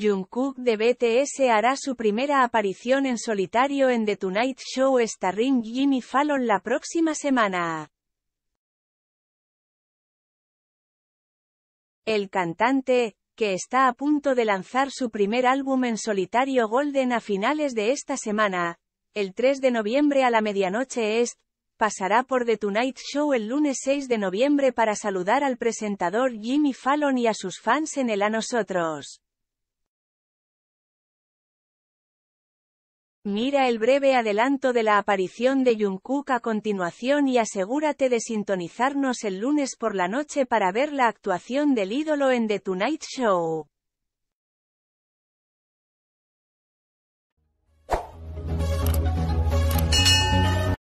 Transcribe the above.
Jungkook de BTS hará su primera aparición en solitario en The Tonight Show starring Jimmy Fallon la próxima semana. El cantante, que está a punto de lanzar su primer álbum en solitario Golden a finales de esta semana, el 3 de noviembre a la medianoche est, pasará por The Tonight Show el lunes 6 de noviembre para saludar al presentador Jimmy Fallon y a sus fans en el A Nosotros. Mira el breve adelanto de la aparición de Jungkook a continuación y asegúrate de sintonizarnos el lunes por la noche para ver la actuación del ídolo en The Tonight Show.